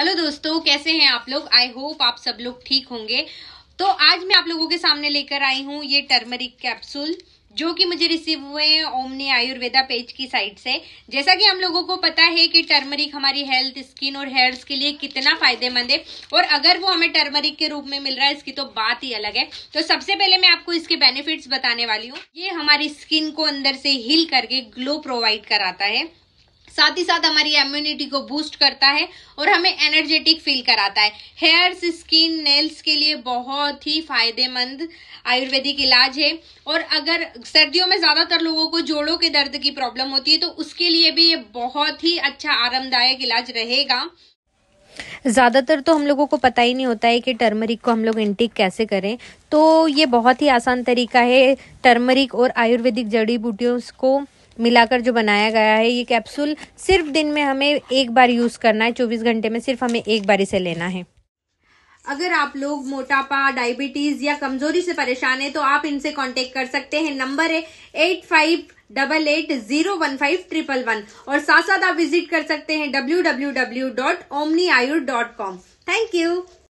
hello दोस्तों कैसे हैं आप लोग आई होप आप सब लोग ठीक होंगे तो आज मैं आप लोगों के सामने लेकर आई हूँ ये टर्मरिक कैप्सूल जो कि मुझे रिसीव हुए हैं ओमनी आयुर्वेदा पेज की साइट से जैसा कि हम लोगों को पता है कि टर्मरिक हमारी हेल्थ स्किन और हेयर्स के लिए कितना फायदेमंद है और अगर वो हमें टर्मरिक के रूप में मिल रहा है इसकी तो बात ही अलग है तो सबसे पहले मैं आपको इसके बेनिफिट्स बताने वाली हूँ ये हमारी स्किन को अंदर से हिल करके ग्लो प्रोवाइड कराता है साथ ही साथ हमारी इम्यूनिटी को बूस्ट करता है और हमें एनर्जेटिक फील कराता है हेयर्स स्किन नेल्स के लिए बहुत ही फायदेमंद आयुर्वेदिक इलाज है और अगर सर्दियों में ज़्यादातर लोगों को जोड़ों के दर्द की प्रॉब्लम होती है तो उसके लिए भी ये बहुत ही अच्छा आरामदायक इलाज रहेगा ज़्यादातर तो हम लोगों को पता ही नहीं होता है कि टर्मरिक को हम लोग इंटेक कैसे करें तो ये बहुत ही आसान तरीका है टर्मरिक और आयुर्वेदिक जड़ी बूटियों को मिलाकर जो बनाया गया है ये कैप्सूल सिर्फ दिन में हमें एक बार यूज़ करना है चौबीस घंटे में सिर्फ हमें एक बार इसे लेना है अगर आप लोग मोटापा डायबिटीज या कमजोरी से परेशान है तो आप इनसे कांटेक्ट कर सकते हैं नंबर है eight five double eight zero one five triple one और साथ साथ आप विजिट कर सकते हैं W W W dot omni ayur dot com thank you